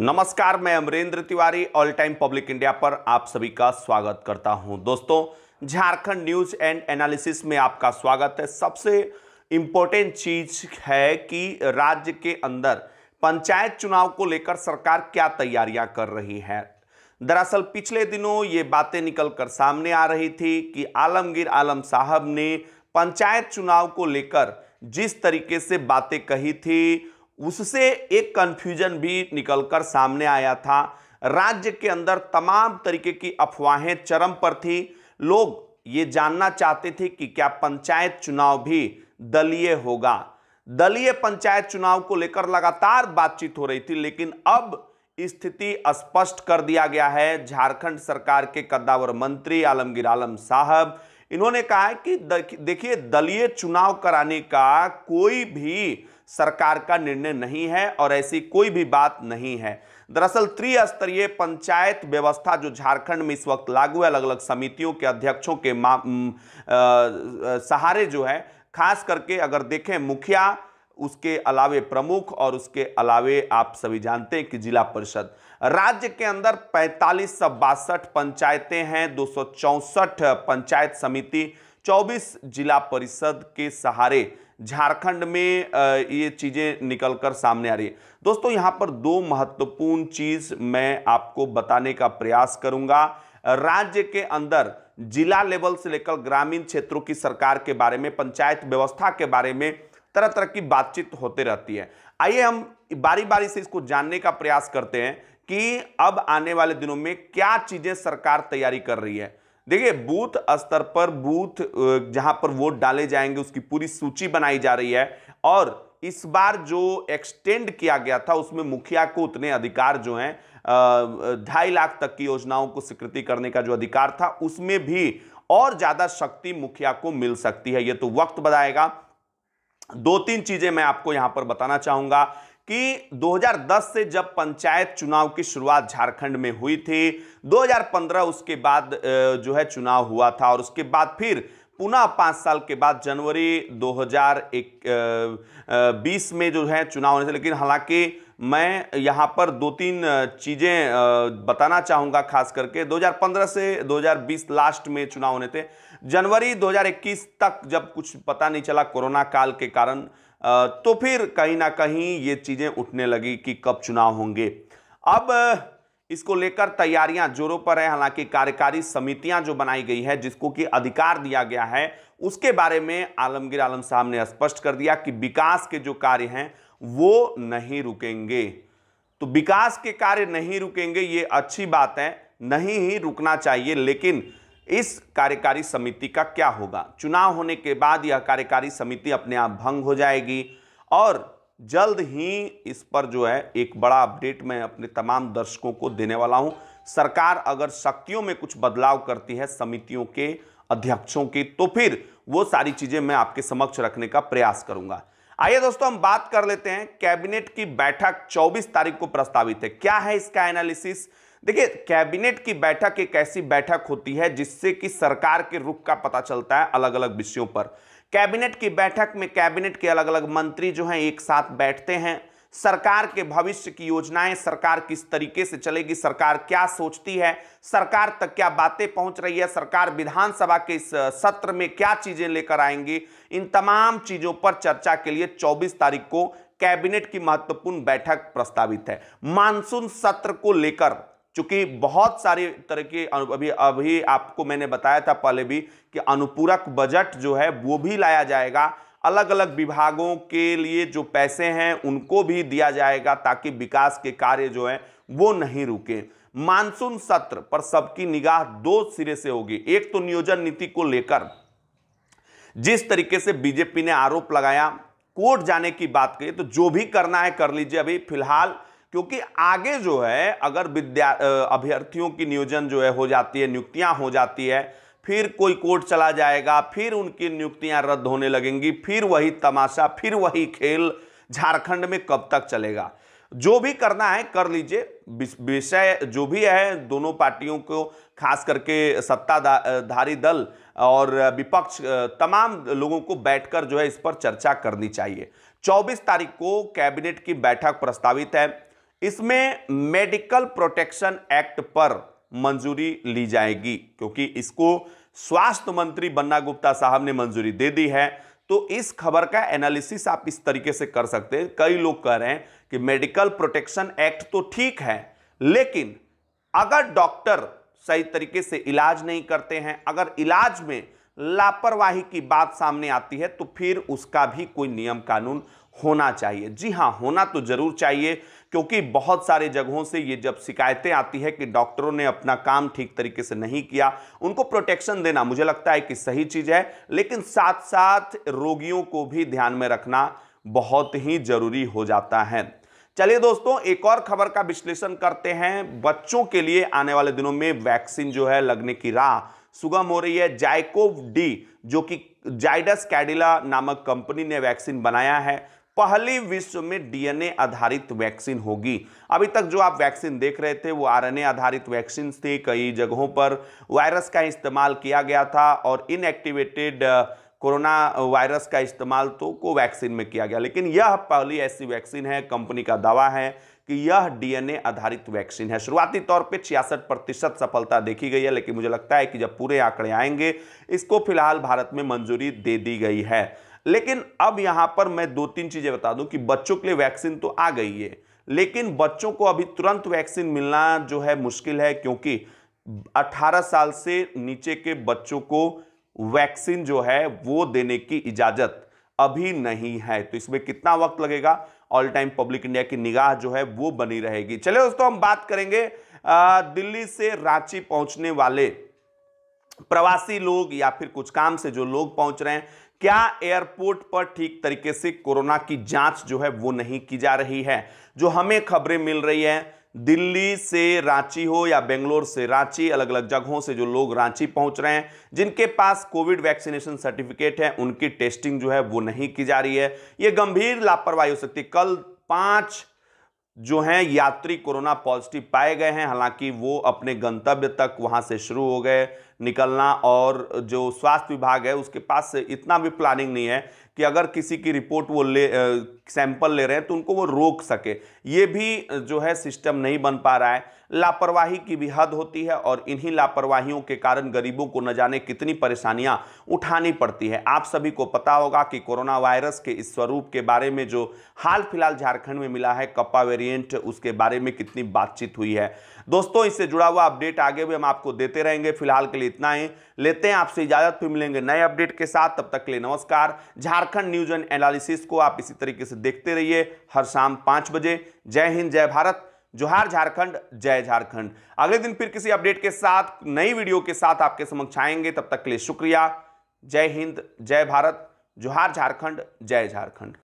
नमस्कार मैं Amarendra Tiwari all time public India पर आप सभी का स्वागत करता हूं दोस्तों झारखंड न्यूज एंड एनालिसिस में आपका स्वागत है सबसे इम्पोर्टेंट चीज है कि राज्य के अंदर पंचायत चुनाव को लेकर सरकार क्या तैयारियां कर रही है दरअसल पिछले दिनों ये बातें निकल कर सामने आ रही थी कि आलमगीर आलम साहब ने पंचायत चुनाव को लेकर जिस तरीके से बातें कही थी उससे एक कंफ्यूजन भी निकलकर सामने आया था राज्य के अंदर तमाम तरीके की अफवाहें चरम पर थी लोग ये जानना चाहते थे कि क्या पंचायत चुनाव भी दलीय होगा दलीय पंचायत चुनाव को लेकर लगातार बातचीत हो रही थी लेकिन अब स्थिति स्पष्ट कर दिया गया है झारखंड सरकार के कद्दावर मंत्री आलमगीर आलम साहब इन्होंने कहा है कि देखिए दलीय चुनाव कराने का कोई भी सरकार का निर्णय नहीं है और ऐसी कोई भी बात नहीं है दरअसल त्रिस्तरीय पंचायत व्यवस्था जो झारखंड में इस वक्त लागू है अलग अलग समितियों के अध्यक्षों के आ, सहारे जो है खास करके अगर देखें मुखिया उसके अलावे प्रमुख और उसके अलावे आप सभी जानते हैं कि जिला परिषद राज्य के अंदर पैंतालीस सौ बासठ पंचायतें हैं दो पंचायत समिति 24 जिला परिषद के सहारे झारखंड में ये चीज़ें निकलकर सामने आ रही है दोस्तों यहाँ पर दो महत्वपूर्ण चीज़ मैं आपको बताने का प्रयास करूँगा राज्य के अंदर जिला लेवल से लेकर ग्रामीण क्षेत्रों की सरकार के बारे में पंचायत व्यवस्था के बारे में तरह तरह की बातचीत होते रहती है आइए हम बारी बारी से इसको जानने का प्रयास करते हैं कि अब आने वाले दिनों में क्या चीज़ें सरकार तैयारी कर रही है देखिए बूथ स्तर पर बूथ जहां पर वोट डाले जाएंगे उसकी पूरी सूची बनाई जा रही है और इस बार जो एक्सटेंड किया गया था उसमें मुखिया को उतने अधिकार जो हैं ढाई लाख तक की योजनाओं को स्वीकृति करने का जो अधिकार था उसमें भी और ज्यादा शक्ति मुखिया को मिल सकती है ये तो वक्त बताएगा दो तीन चीजें मैं आपको यहां पर बताना चाहूंगा कि 2010 से जब पंचायत चुनाव की शुरुआत झारखंड में हुई थी 2015 उसके बाद जो है चुनाव हुआ था और उसके बाद फिर पुनः पाँच साल के बाद जनवरी 2020 में जो है चुनाव होने से लेकिन हालांकि मैं यहाँ पर दो तीन चीज़ें बताना चाहूँगा खास करके 2015 से 2020 लास्ट में चुनाव होने थे जनवरी 2021 तक जब कुछ पता नहीं चला कोरोना काल के कारण तो फिर कहीं ना कहीं ये चीज़ें उठने लगी कि कब चुनाव होंगे अब इसको लेकर तैयारियां जोरों पर है हालांकि कार्यकारी समितियां जो बनाई गई है जिसको कि अधिकार दिया गया है उसके बारे में आलमगीर आलम साहब ने स्पष्ट कर दिया कि विकास के जो कार्य हैं वो नहीं रुकेंगे तो विकास के कार्य नहीं रुकेंगे ये अच्छी बात है नहीं ही रुकना चाहिए लेकिन इस कार्यकारी समिति का क्या होगा चुनाव होने के बाद यह कार्यकारी समिति अपने आप भंग हो जाएगी और जल्द ही इस पर जो है एक बड़ा अपडेट मैं अपने तमाम दर्शकों को देने वाला हूं सरकार अगर शक्तियों में कुछ बदलाव करती है समितियों के अध्यक्षों की तो फिर वो सारी चीज़ें मैं आपके समक्ष रखने का प्रयास करूंगा आइए दोस्तों हम बात कर लेते हैं कैबिनेट की बैठक 24 तारीख को प्रस्तावित है क्या है इसका एनालिसिस देखिए कैबिनेट की बैठक एक ऐसी बैठक होती है जिससे कि सरकार के रुख का पता चलता है अलग अलग विषयों पर कैबिनेट की बैठक में कैबिनेट के अलग अलग मंत्री जो हैं एक साथ बैठते हैं सरकार के भविष्य की योजनाएं सरकार किस तरीके से चलेगी सरकार क्या सोचती है सरकार तक क्या बातें पहुंच रही है सरकार विधानसभा के इस सत्र में क्या चीज़ें लेकर आएंगी इन तमाम चीज़ों पर चर्चा के लिए 24 तारीख को कैबिनेट की महत्वपूर्ण बैठक प्रस्तावित है मानसून सत्र को लेकर चूंकि बहुत सारी तरह के अभी अभी आपको मैंने बताया था पहले भी कि अनुपूरक बजट जो है वो भी लाया जाएगा अलग अलग विभागों के लिए जो पैसे हैं उनको भी दिया जाएगा ताकि विकास के कार्य जो हैं वो नहीं रुके मानसून सत्र पर सबकी निगाह दो सिरे से होगी एक तो नियोजन नीति को लेकर जिस तरीके से बीजेपी ने आरोप लगाया कोर्ट जाने की बात कही तो जो भी करना है कर लीजिए अभी फिलहाल क्योंकि आगे जो है अगर विद्या अभ्यर्थियों की नियोजन जो है हो जाती है नियुक्तियां हो जाती है फिर कोई कोर्ट चला जाएगा फिर उनकी नियुक्तियां रद्द होने लगेंगी फिर वही तमाशा फिर वही खेल झारखंड में कब तक चलेगा जो भी करना है कर लीजिए विषय जो भी है दोनों पार्टियों को खास करके सत्ताधारी दल और विपक्ष तमाम लोगों को बैठकर जो है इस पर चर्चा करनी चाहिए 24 तारीख को कैबिनेट की बैठक प्रस्तावित है इसमें मेडिकल प्रोटेक्शन एक्ट पर मंजूरी ली जाएगी क्योंकि इसको स्वास्थ्य मंत्री बन्ना गुप्ता साहब ने मंजूरी दे दी है तो इस खबर का एनालिसिस आप इस तरीके से कर सकते हैं कई लोग कह रहे हैं कि मेडिकल प्रोटेक्शन एक्ट तो ठीक है लेकिन अगर डॉक्टर सही तरीके से इलाज नहीं करते हैं अगर इलाज में लापरवाही की बात सामने आती है तो फिर उसका भी कोई नियम कानून होना चाहिए जी हाँ होना तो ज़रूर चाहिए क्योंकि बहुत सारे जगहों से ये जब शिकायतें आती है कि डॉक्टरों ने अपना काम ठीक तरीके से नहीं किया उनको प्रोटेक्शन देना मुझे लगता है कि सही चीज़ है लेकिन साथ साथ रोगियों को भी ध्यान में रखना बहुत ही ज़रूरी हो जाता है चलिए दोस्तों एक और खबर का विश्लेषण करते हैं बच्चों के लिए आने वाले दिनों में वैक्सीन जो है लगने की राह सुगम हो रही है जायकोव डी जो कि जाइडस कैडिला नामक कंपनी ने वैक्सीन बनाया है पहली विश्व में डीएनए आधारित वैक्सीन होगी अभी तक जो आप वैक्सीन देख रहे थे वो आरएनए आधारित वैक्सीन थे कई जगहों पर वायरस का इस्तेमाल किया गया था और इनएक्टिवेटेड कोरोना वायरस का इस्तेमाल तो कोवैक्सीन में किया गया लेकिन यह पहली ऐसी वैक्सीन है कंपनी का दावा है कि यह डीएनए आधारित वैक्सीन है शुरुआती तौर पे छियासठ प्रतिशत सफलता देखी गई है लेकिन मुझे लगता है कि जब पूरे आंकड़े आएंगे इसको फिलहाल भारत में मंजूरी दे दी गई है लेकिन अब यहां पर मैं दो तीन चीजें बता दूं कि बच्चों के लिए वैक्सीन तो आ गई है लेकिन बच्चों को अभी तुरंत वैक्सीन मिलना जो है मुश्किल है क्योंकि 18 साल से नीचे के बच्चों को वैक्सीन जो है वो देने की इजाजत अभी नहीं है तो इसमें कितना वक्त लगेगा ऑल टाइम पब्लिक इंडिया की निगाह जो है वो बनी रहेगी चले दोस्तों हम बात करेंगे दिल्ली से रांची पहुंचने वाले प्रवासी लोग या फिर कुछ काम से जो लोग पहुंच रहे हैं क्या एयरपोर्ट पर ठीक तरीके से कोरोना की जांच जो है वो नहीं की जा रही है जो हमें खबरें मिल रही है दिल्ली से रांची हो या बेंगलोर से रांची अलग अलग जगहों से जो लोग रांची पहुंच रहे हैं जिनके पास कोविड वैक्सीनेशन सर्टिफिकेट है उनकी टेस्टिंग जो है वो नहीं की जा रही है ये गंभीर लापरवाही हो सकती है कल पांच जो हैं यात्री कोरोना पॉजिटिव पाए गए हैं हालांकि वो अपने गंतव्य तक वहां से शुरू हो गए निकलना और जो स्वास्थ्य विभाग है उसके पास इतना भी प्लानिंग नहीं है कि अगर किसी की रिपोर्ट वो ले सैंपल ले रहे हैं तो उनको वो रोक सके ये भी जो है सिस्टम नहीं बन पा रहा है लापरवाही की भी हद होती है और इन्हीं लापरवाहियों के कारण गरीबों को न जाने कितनी परेशानियां उठानी पड़ती है आप सभी को पता होगा कि कोरोना वायरस के इस स्वरूप के बारे में जो हाल फिलहाल झारखंड में मिला है कप्पा वेरिएंट उसके बारे में कितनी बातचीत हुई है दोस्तों इससे जुड़ा हुआ अपडेट आगे भी हम आपको देते रहेंगे फिलहाल के लिए इतना ही लेते हैं आपसे इजाजत भी मिलेंगे नए अपडेट के साथ तब तक के लिए नमस्कार झारखंड न्यूज एंड एनालिसिस को आप इसी तरीके से से देखते रहिए हर शाम पाँच बजे जय हिंद जय भारत जोहार झारखंड जय झारखंड अगले दिन फिर किसी अपडेट के साथ नई वीडियो के साथ आपके समक्ष आएंगे तब तक के लिए शुक्रिया जय हिंद जय भारत जोहार झारखंड जय झारखंड